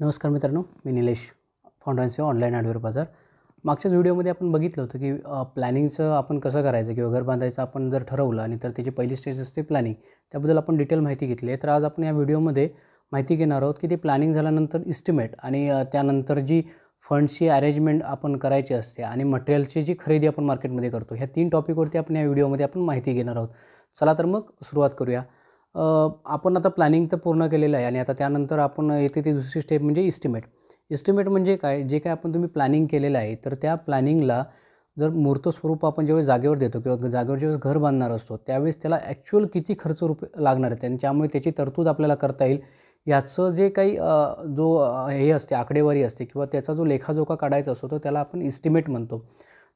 नमस्कार मित्रांनो मी निलेश फाउंडन्सी ऑनलाईन हार्डवेअर बाजार मागच्याच व्हिडिओमध्ये आपण बघितलं होतं की प्लॅनिंगचं आपण कसं करायचं किंवा घर बांधायचं आपण जर ठरवलं आणि तर त्याची पहिली स्टेज असते प्लॅनिंग त्याबद्दल आपण डिटेल माहिती घेतली आहे तर आज आपण या व्हिडिओमध्ये माहिती घेणार आहोत की ते प्लॅनिंग झाल्यानंतर इस्टिमेट आणि त्यानंतर जी फंडची अरेंजमेंट आपण करायची असते आणि मटेरियलची जी खरेदी आपण मार्केटमध्ये करतो ह्या तीन टॉपिकवरती आपण या व्हिडिओमध्ये आपण माहिती घेणार आहोत चला तर मग सुरुवात करूया आपण आता प्लॅनिंग तर पूर्ण केलेलं आहे आणि आता त्यानंतर आपण येते ती दुसरी स्टेप म्हणजे इस्टिमेट इस्टिमेट म्हणजे काय जे काय आपण तुम्ही प्लॅनिंग केलेलं आहे तर त्या प्लॅनिंगला जर मूर्त स्वरूप आपण ज्यावेळेस जागेवर देतो किंवा जागेवर जेव्हा घर बांधणार असतो त्यावेळेस त्याला ॲक्च्युअल किती खर्च रुपये लागणार आहेत आणि त्यामुळे त्याची तरतूद आपल्याला करता येईल याचं जे काही जो हे असते आकडेवारी असते किंवा त्याचा जो लेखाजोखा काढायचा असतो तर त्याला आपण इस्टिमेट म्हणतो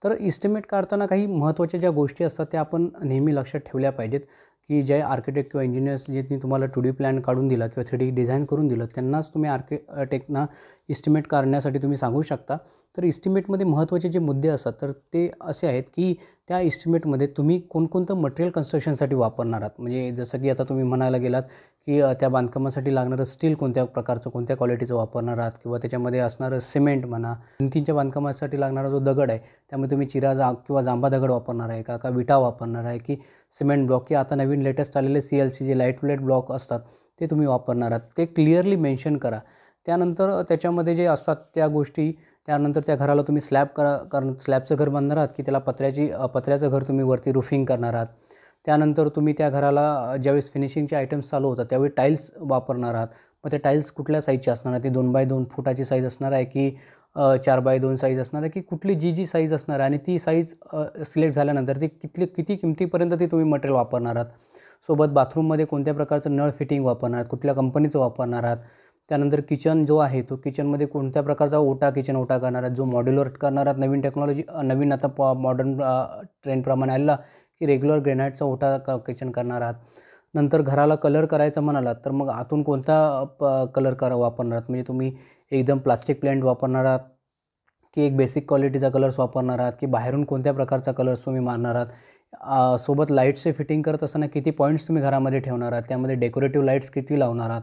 तर इस्टिमेट काढताना काही महत्त्वाच्या ज्या गोष्टी असतात त्या आपण नेहमी लक्षात ठेवल्या पाहिजेत की जे आर्किटेक्ट किंवा इंजिनियर्स ज्यांनी तुम्हाला टू डी प्लॅन काढून दिला किंवा थ्री डी डिझाईन करून दिलं त्यांनाच तुम्ही आर्किटेक्टना इस्टिमेट करण्यासाठी तुम्ही सांगू शकता तर इस्टिमेटमध्ये महत्त्वाचे जे मुद्दे असतात तर ते असे आहेत की त्या इस्टिमेटमध्ये तुम्ही कोणकोणतं मटेरियल कन्स्ट्रक्शनसाठी वापरणार आहात म्हणजे जसं की आता तुम्ही म्हणायला गेलात की त्या बांधकामासाठी लागणारं स्टील कोणत्या प्रकारचं कोणत्या क्वालिटीचं वापरणार आहात किंवा त्याच्यामध्ये असणारं सिमेंट म्हणा भिंतींच्या बांधकामासाठी लागणारा जो दगड आहे त्यामध्ये तुम्ही चिरा जा किंवा जांबा दगड वापरणार आहे का का विटा वापरणार आहे की सिमेंट ब्लॉक की आता नवीन लेटेस्ट आलेले सी एल सी जे लाईट ब्लॉक असतात ते तुम्ही वापरणार आहात ते क्लिअरली मेन्शन करा त्यानंतर त्याच्यामध्ये जे असतात त्या गोष्टी त्यानंतर त्या घराला तुम्ही स्लॅब करा कारण स्लॅबचं घर बांधणार आहात की त्याला पत्र्याची पत्र्याचं घर तुम्ही वरती रुफिंग करणार आहात त्यानंतर तुम्ही त्या घराला ज्यावेळेस फिनिशिंगचे आयटम्स चालू होतात त्यावेळी टाईल्स वापरणार आहात मग त्या टाईल्स कुठल्या साईजची असणार आहे ती दोन बाय दोन फुटाची साईज असणार आहे की चार बाय दोन साईज असणार आहे की कुठली जी जी साईज असणार आहे आणि ती साईज सिलेक्ट झाल्यानंतर ती किती किती किमतीपर्यंत ती तुम्ही मटेरियल वापरणार आहात सोबत बाथरूममध्ये कोणत्या प्रकारचं नळ फिटिंग वापरणार कुठल्या कंपनीचं वापरणार आहात त्यानंतर किचन जो आहे तो किचनमध्ये कोणत्या प्रकारचा ओटा किचन ओटा करणार आहात जो मॉड्युलर करणार आहात नवीन टेक्नॉलॉजी नवीन आता पॉ मॉडर्न ट्रेंडप्रमाणे आलेला की रेग्युलर ग्रेनाईटचा ओटा क किचन करणार आहात नंतर घराला कलर करायचा म्हणालात तर मग आतून कोणता प कलर करा वापरणार आहात म्हणजे तुम्ही एकदम प्लास्टिक प्लेंट वापरणार आहात की एक बेसिक क्वालिटीचा कलर्स वापरणार आहात की बाहेरून कोणत्या प्रकारचा कलर्स तुम्ही मारणार आहात सोबत लाईट्सचे फिटिंग करत असताना किती पॉईंट्स तुम्ही घरामध्ये ठेवणार आहात त्यामध्ये डेकोरेटिव्ह लाईट्स किती लावणार आहात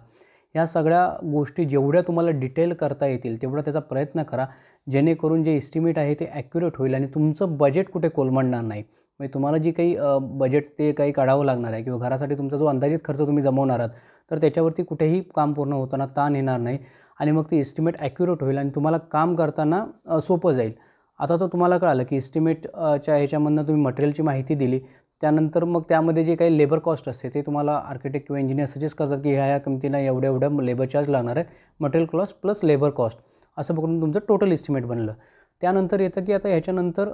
या सगळ्या गोष्टी जेवढ्या तुम्हाला डिटेल करता येतील तेवढा त्याचा प्रयत्न करा जेणेकरून जे इस्टिमेट आहे ते ॲक्युरेट होईल आणि तुमचं बजेट कुठे कोलमडणार नाही म्हणजे तुम्हाला जी काही बजेट ते काही काढावं लागणार आहे किंवा घरासाठी तुमचा जो अंदाजित खर्च तुम्ही जमवणार आहात तर त्याच्यावरती कुठेही काम पूर्ण होताना ताण येणार नाही आणि मग ते इस्टिमेट ॲक्युरेट होईल आणि तुम्हाला काम करताना सोपं जाईल आता तर तुम्हाला कळालं की इस्टिमेटच्या ह्याच्यामधनं तुम्ही मटेरियलची माहिती दिली त्यानंतर मग त्यामध्ये जे काही लेबर कॉस्ट असते ते तुम्हाला आर्किटेक्ट किंवा इंजिनियर सजेस्ट करतात की ह्या ह्या किमतीला एवढ्या एवढ्या लेबर चार्ज लागणार आहेत material cost plus labour cost असं बघून तुमचं टोटल एस्टिमेट बनलं त्यानंतर येतं की आता ह्याच्यानंतर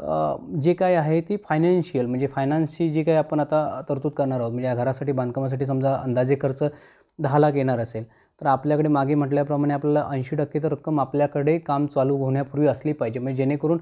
जे काय आहे ती फायनान्शियल म्हणजे फायनान्सची जी काही आपण आता तरतूद करणार आहोत म्हणजे या घरासाठी बांधकामासाठी समजा अंदाजे खर्च दहा लाख येणार असेल तर आपल्याकडे मागे म्हटल्याप्रमाणे आपल्याला ऐंशी टक्के तर रक्कम आपल्याकडे काम चालू होण्यापूर्वी असली पाहिजे म्हणजे जेणेकरून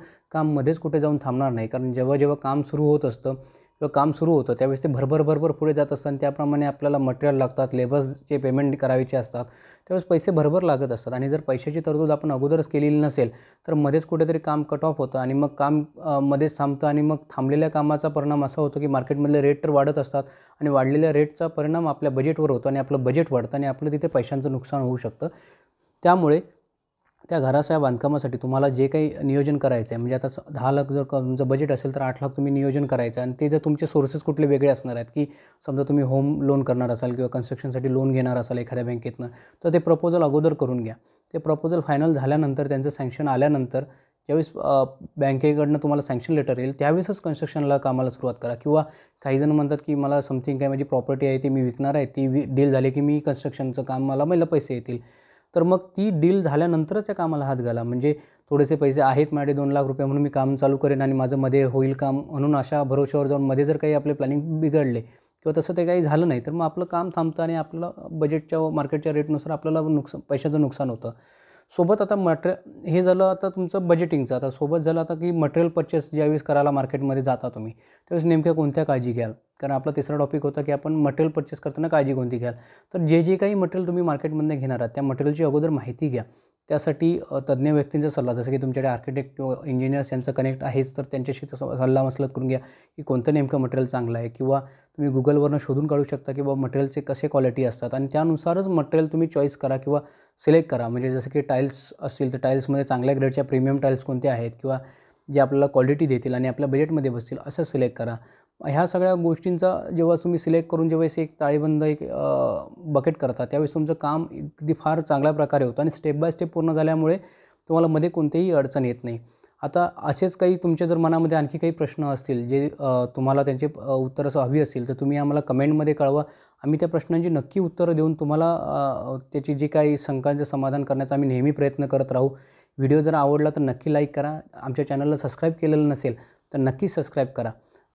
मध्येच कुठे जाऊन थांबणार नाही कारण जेव्हा जेव्हा काम सुरू होत असतं किंवा काम सुरू होतं त्यावेळेस ते भरभर भरभर पुढे जात असतात आणि त्याप्रमाणे आपल्याला मटेरियल लागतात लेबर्सचे पेमेंट करायचे असतात त्यावेळेस पैसे भरभर लागत असतात आणि जर पैशाची तरतूद आपण अगोदरच केलेली नसेल तर मध्येच कुठेतरी काम कट ऑफ होतं आणि मग काम मध्येच थांबतं आणि मग थांबलेल्या कामाचा परिणाम असा होतो की मार्केटमधले रेट तर वाढत असतात आणि वाढलेल्या रेटचा परिणाम आपल्या बजेटवर होतो आणि आपलं बजेट वाढतं आणि आपलं तिथे पैशांचं नुकसान होऊ शकतं त्यामुळे त्या घराच्या बांधकामासाठी तुम्हाला जे काही नियोजन करायचं आहे म्हणजे आता दहा लाख जर तुमचं बजेट असेल तर आठ लाख तुम्ही नियोजन करायचं आणि ते जर तुमचे सोर्सेस कुठले वेगळे असणार आहेत की समजा तुम्ही होम लोन करणार असाल किंवा कन्स्ट्रक्शनसाठी लोन घेणार असाल एखाद्या बँकेतनं तर ते प्रपोजल अगोदर करून घ्या ते प्रपोजल फायनल झाल्यानंतर त्यांचं सँक्शन आल्यानंतर ज्यावेळेस बँकेकडनं तुम्हाला सँक्शन लेटर येईल त्यावेळेसच कन्स्ट्रक्शनला कामाला सुरुवात करा किंवा काही जण म्हणतात की मला समथिंग काय माझी प्रॉपर्टी आहे ती मी विकणार आहे ती डील झाली की मी कन्स्ट्रक्शनचं काम मला मला पैसे येतील तर मग ती डील झाल्यानंतरच त्या कामाला हात घाला म्हणजे थोडेसे पैसे आहेत माझे दोन लाख रुपये म्हणून मी काम चालू करेन आणि माझं मध्ये होईल काम म्हणून अशा भरोश्यावर जाऊन मध्ये जर काही आपले प्लॅनिंग बिघडले किंवा तसं ते काही झालं नाही तर मग आपलं काम थांबतं आणि आपलं बजेटच्या मार्केटच्या रेटनुसार आपल्याला नुकसान पैशाचं नुकसान होतं सोबत आता मटर हे झालं आता तुमचं बजेटिंगचं आता सोबत झालं आता की मटेरियल परचेस ज्यावेळेस करायला मार्केटमध्ये जाता तुम्ही त्यावेळेस नेमक्या कोणत्या काळजी घ्याल कारण आपला तिसरा टॉपिक होता की आपण मटेरियल परचेस करताना काळजी कोणती घ्याल तर जे जे काही मटेरियल तुम्ही मार्केटमधून घेणार आहात त्या मटेरियलची अगोदर माहिती घ्या त्यासाठी तज्ज्ञ व्यक्तींचा सल्ला जसं की तुमच्याकडे आर्किटेक्ट किंवा इंजिनियर्स यांचं कनेक्ट आहेच तर त्यांच्याशी तसं सल्ला मसलत करून घ्या की कोणतं नेमकं मटेरियल चांगलं आहे किंवा तुम्ही गुगलवरनं शोधून काढू शकता की बाबा मटेरियलचे कसे क्वालिटी असतात आणि त्यानुसारच मटेरियल तुम्ही चॉईस करा किंवा सिलेक्ट करा म्हणजे जसं की टाईल्स असतील तर टाईल्समध्ये चांगल्या ग्रेडच्या प्रीमियम टाईल्स कोणते आहेत किंवा जे आपल्याला क्वालिटी देतील आणि आपल्या बजेटमध्ये बसतील असं सिलेक्ट करा ह्या सगळ्या गोष्टींचा जेव्हा तुम्ही सिलेक्ट करून जेव्हा एक ताळेबंद एक बकेट करता त्यावेळेस तुमचं काम अगदी फार चांगल्या प्रकारे होतं आणि स्टेप बाय स्टेप पूर्ण झाल्यामुळे तुम्हाला मध्ये कोणतेही अडचण येत नाही आता असेच काही तुमच्या जर मनामध्ये आणखी काही प्रश्न असतील जे तुम्हाला त्यांचे असं हवी असतील तर तुम्ही आम्हाला कमेंटमध्ये कळवा आम्ही त्या प्रश्नांची नक्की उत्तरं देऊन तुम्हाला त्याची जी काही शंकांचं समाधान करण्याचा आम्ही नेहमी प्रयत्न करत राहू व्हिडिओ जर आवडला तर नक्की लाईक करा आमच्या चॅनलला सबस्क्राईब केलेलं नसेल तर नक्की सबस्क्राईब करा